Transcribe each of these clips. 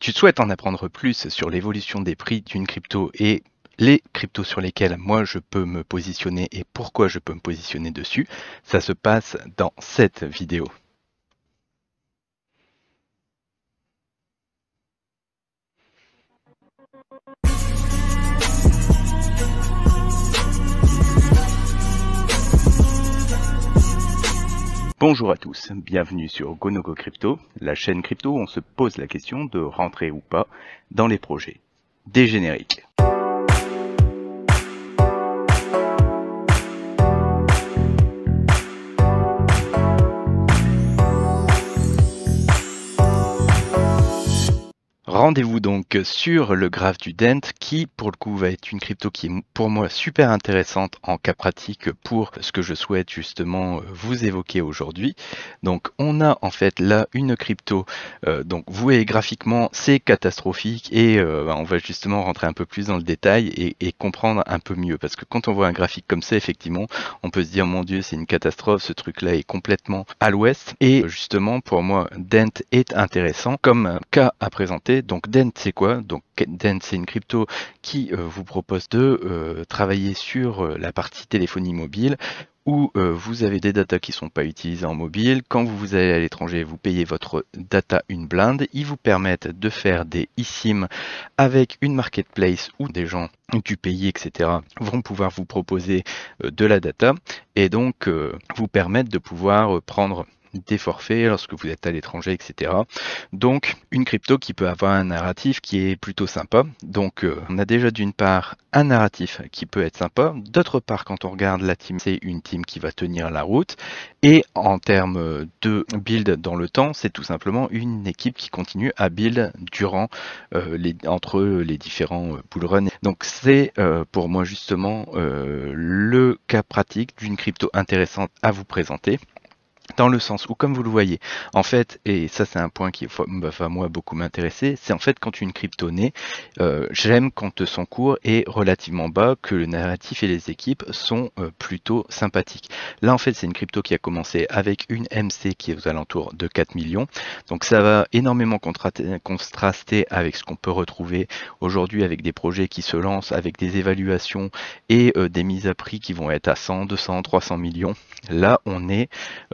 tu souhaites en apprendre plus sur l'évolution des prix d'une crypto et les cryptos sur lesquels moi je peux me positionner et pourquoi je peux me positionner dessus, ça se passe dans cette vidéo. Bonjour à tous, bienvenue sur Gonogo Crypto, la chaîne crypto où on se pose la question de rentrer ou pas dans les projets. Des génériques. Rendez-vous donc sur le graphe du Dent qui pour le coup va être une crypto qui est pour moi super intéressante en cas pratique pour ce que je souhaite justement euh, vous évoquer aujourd'hui. Donc on a en fait là une crypto, euh, donc vous voyez graphiquement c'est catastrophique et euh, bah, on va justement rentrer un peu plus dans le détail et, comprendre un peu mieux parce que quand on voit un graphique comme ça effectivement on peut se dire mon dieu c'est une catastrophe, ce truc là est complètement à l'ouest et justement pour moi Dent est intéressant comme cas à présenter. Donc donc Dent, c'est quoi Donc Dent, c'est une crypto qui euh, vous propose de euh, travailler sur euh, la partie téléphonie mobile où vous avez des datas qui ne sont pas utilisées en mobile. Quand vous allez à l'étranger, vous payez votre data une blinde. Ils vous permettent de faire des eSIM avec une marketplace où des gens du pays, etc., vont pouvoir vous proposer de la data et donc vous permettre de pouvoir prendre des forfaits lorsque vous êtes à l'étranger, etc. Donc une crypto qui peut avoir un narratif qui est plutôt sympa. Donc euh, on a déjà d'une part un narratif qui peut être sympa, d'autre part quand on regarde la team, c'est une team qui va tenir la route. Et en termes de build dans le temps, c'est tout simplement une équipe qui continue à build durant euh, les, entre les différents euh, bull Donc c'est pour moi justement le cas pratique d'une crypto intéressante à vous présenter dans le sens où, comme vous le voyez, en fait, et ça c'est un point qui va bah, moi beaucoup m'intéresser, c'est en fait quand une crypto naît, euh, j'aime quand son cours est relativement bas, que le narratif et les équipes sont euh, plutôt sympathiques. Là en fait c'est une crypto qui a commencé avec une MC qui est aux alentours de 4 millions, donc ça va énormément contraster avec ce qu'on peut retrouver aujourd'hui avec des projets qui se lancent, avec des évaluations et euh, des mises à prix qui vont être à 100, 200, 300 millions. Là on est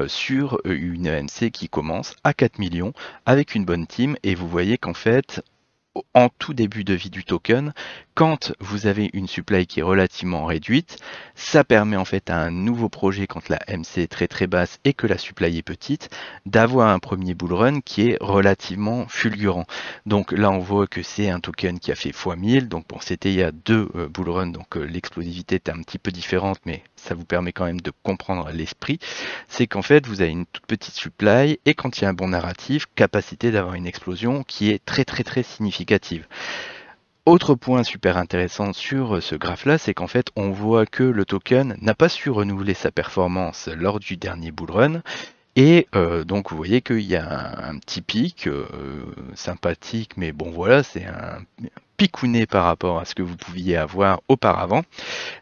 sur euh, une mc qui commence à 4 millions avec une bonne team et vous voyez qu'en fait en tout début de vie du token, quand vous avez une supply qui est relativement réduite, ça permet en fait à un nouveau projet, quand la MC est très très basse et que la supply est petite, d'avoir un premier bull run qui est relativement fulgurant. Donc là on voit que c'est un token qui a fait x1000, donc bon c'était il y a deux euh, bull runs, donc euh, l'explosivité est un petit peu différente, mais ça vous permet quand même de comprendre l'esprit, c'est qu'en fait, vous avez une toute petite supply et quand il y a un bon narratif, capacité d'avoir une explosion qui est très très très significative. Autre point super intéressant sur euh, ce graphe-là, c'est qu'en fait, on voit que le token n'a pas su renouveler sa performance lors du dernier bull run. Et euh, donc, vous voyez qu'il y a un, petit pic euh, sympathique, mais bon, voilà, c'est un, Picouné par rapport à ce que vous pouviez avoir auparavant,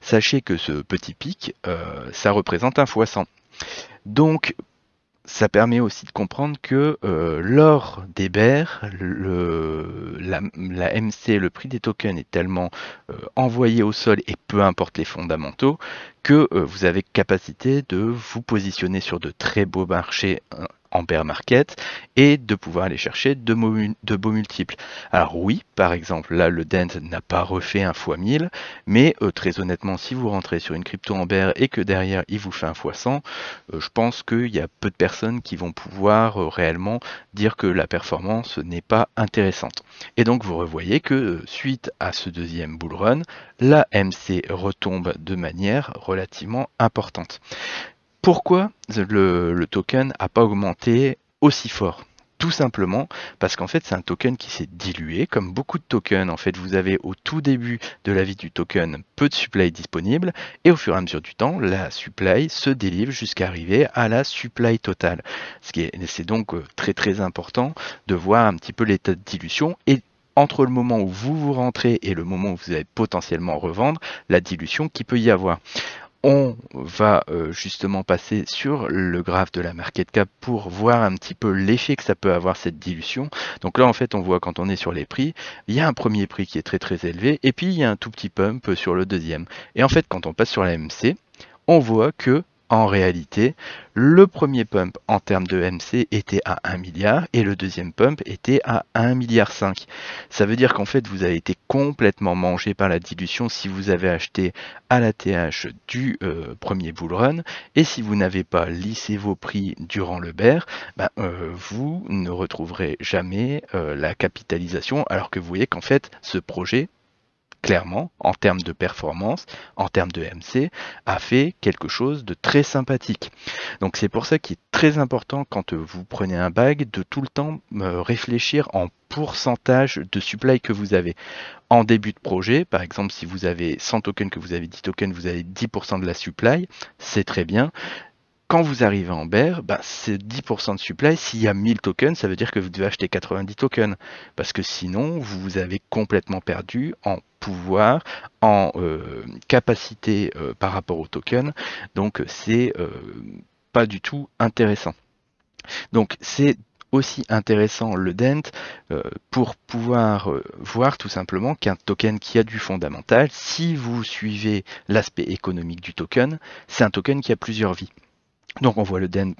sachez que ce petit pic, euh, ça représente un fois 100. Donc, ça permet aussi de comprendre que euh, lors des bears le, la, MC, le prix des tokens est tellement euh, envoyé au sol et peu importe les fondamentaux, que vous avez capacité de vous positionner sur de très beaux marchés hein, bear Market et de pouvoir aller chercher de, de beaux multiples. Alors oui, par exemple, là le Dent n'a pas refait un fois 1000, mais euh, très honnêtement, si vous rentrez sur une crypto Amber et que derrière il vous fait un fois 100, euh, je pense qu'il y a peu de personnes qui vont pouvoir euh, réellement dire que la performance n'est pas intéressante. Et donc vous revoyez que suite à ce deuxième bull run, la MC retombe de manière relativement importante. Pourquoi le, token n'a pas augmenté aussi fort tout simplement parce qu'en fait c'est un token qui s'est dilué comme beaucoup de tokens en fait vous avez au tout début de la vie du token peu de supply disponible et au fur et à mesure du temps la supply se délivre jusqu'à arriver à la supply totale ce qui est c'est donc euh, très très important de voir un petit peu l'état de dilution et entre le moment où vous vous rentrez et le moment où vous allez potentiellement revendre, la dilution qui peut y avoir on va euh, justement passer sur le graphe de la market cap pour voir un petit peu l'effet que ça peut avoir cette dilution. Donc là en fait on voit quand on est sur les prix, il y a un premier prix qui est très très élevé et puis il y a un tout petit pump sur le deuxième. Et en fait quand on passe sur la MC, on voit que en réalité, le premier pump en termes de MC était à 1 milliard et le deuxième pump était à 1 milliard 5. Ça veut dire qu'en fait vous avez été complètement mangé par la dilution si vous avez acheté à la TH du euh, premier bull run et si vous n'avez pas lissé vos prix durant le bear, ben, euh, vous ne retrouverez jamais euh, la capitalisation alors que vous voyez qu'en fait ce projet clairement, en termes de performance, en termes de MC, a fait quelque chose de très sympathique. Donc c'est pour ça qu'il est très important quand vous prenez un bag de tout le temps euh, réfléchir en pourcentage de supply que vous avez. En début de projet, par exemple, si vous avez 100 tokens, que vous avez 10 tokens, vous avez 10% de la supply, c'est très bien quand vous arrivez en bear, bah, c'est 10% de supply. S'il y a 1000 tokens, ça veut dire que vous devez acheter 90 tokens. Parce que sinon, vous avez complètement perdu en pouvoir en euh, capacité euh, par rapport au token. Donc c'est euh, pas du tout intéressant. Donc c'est aussi intéressant le dent pour pouvoir voir tout simplement qu'un token qui a du fondamental, si vous suivez l'aspect économique du token, c'est un token qui a plusieurs vies. Donc on voit le dent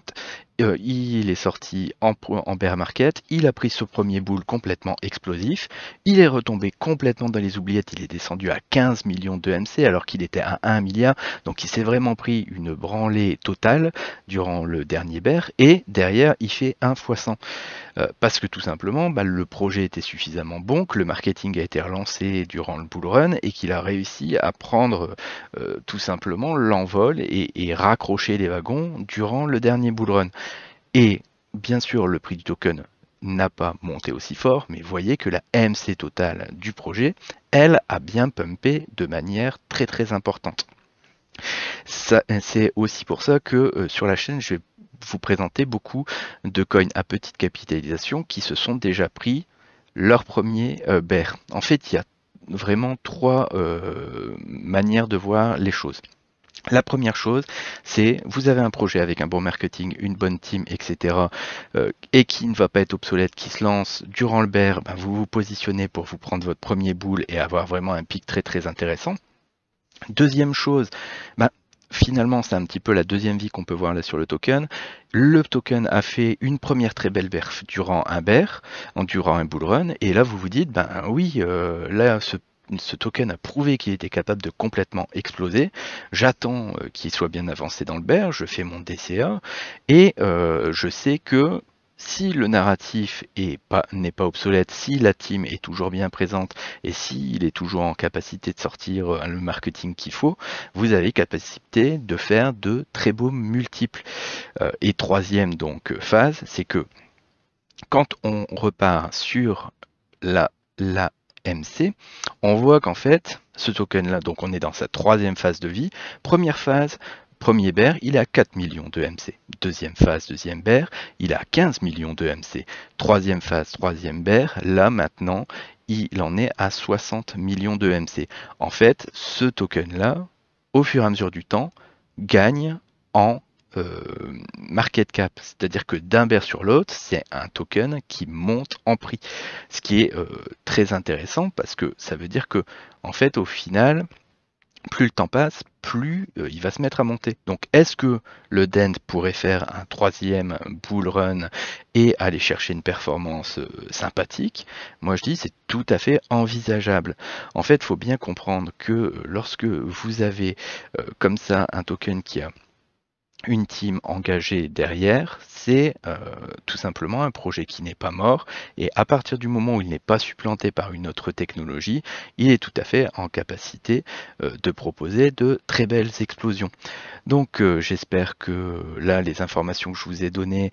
euh, il est sorti en, bear market, il a pris ce premier boule complètement explosif, il est retombé complètement dans les oubliettes, il est descendu à 15 millions de MC alors qu'il était à 1 milliard, donc il s'est vraiment pris une branlée totale durant le dernier bear, et derrière il fait 1 x 100. parce que tout simplement, bah, le projet était suffisamment bon, que le marketing a été relancé durant le bull run et qu'il a réussi à prendre euh, tout simplement l'envol et, et raccrocher les wagons durant le dernier bull run. Et bien sûr, le prix du token n'a pas monté aussi fort, mais voyez que la MC totale du projet, elle, a bien pumpé de manière très très importante. C'est aussi pour ça que euh, sur la chaîne, je vais vous présenter beaucoup de coins à petite capitalisation qui se sont déjà pris leur premier euh, bear. En fait, il y a vraiment trois euh, manières de voir les choses. La première chose, c'est vous avez un projet avec un bon marketing, une bonne team, etc. Euh, et qui ne va pas être obsolète, qui se lance durant le bear, ben, vous vous positionnez pour vous prendre votre premier boule et avoir vraiment un pic très très intéressant. Deuxième chose, ben, finalement, c'est un petit peu la deuxième vie qu'on peut voir là sur le token. Le token a fait une première très belle berf durant un bear, en durant un bull run, et là vous vous dites, ben oui, euh, là ce ce token a prouvé qu'il était capable de complètement exploser. J'attends euh, qu'il soit bien avancé dans le bear, je fais mon DCA et euh, je sais que si le narratif n'est pas, obsolète, si la team est toujours bien présente et s'il est toujours en capacité de sortir euh, le marketing qu'il faut, vous avez capacité de faire de très beaux multiples. et troisième donc phase, c'est que quand on repart sur la, la MC, on voit qu'en fait, ce token-là, donc on est dans sa troisième phase de vie. Première phase, premier bear, il a 4 millions de MC. Deuxième phase, deuxième bear, il a 15 millions de MC. Troisième phase, troisième bear, là maintenant, il en est à 60 millions de MC. En fait, ce token-là, au fur et à mesure du temps, gagne en euh, market cap, c'est-à-dire que d'un bear sur l'autre, c'est un token qui monte en prix, ce qui est euh, très intéressant parce que ça veut dire que en fait au final, plus le temps passe, plus euh, il va se mettre à monter. Donc est-ce que le Dent pourrait faire un troisième bull run et aller chercher une performance sympathique Moi je dis c'est tout à fait envisageable. En fait, il faut bien comprendre que lorsque vous avez comme ça un token qui a une team engagée derrière, c'est euh, tout simplement un projet qui n'est pas mort et à partir du moment où il n'est pas supplanté par une autre technologie, il est tout à fait en capacité euh, de proposer de très belles explosions. Donc euh, j'espère que là les informations que je vous ai données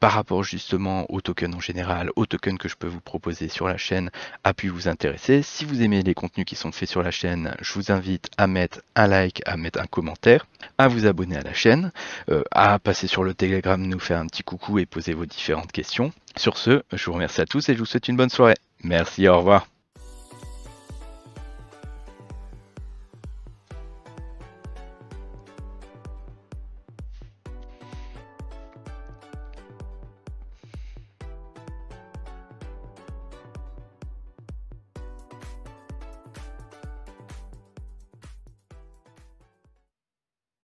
par rapport justement au token en général, au token que je peux vous proposer sur la chaîne a pu vous intéresser. Si vous aimez les contenus qui sont faits sur la chaîne, je vous invite à mettre un like, à mettre un commentaire, à vous abonner à la chaîne, à passer sur le Telegram, nous faire un petit coucou et posez vos différentes questions. Sur ce, je vous remercie à tous et je vous souhaite une bonne soirée. Merci, au revoir.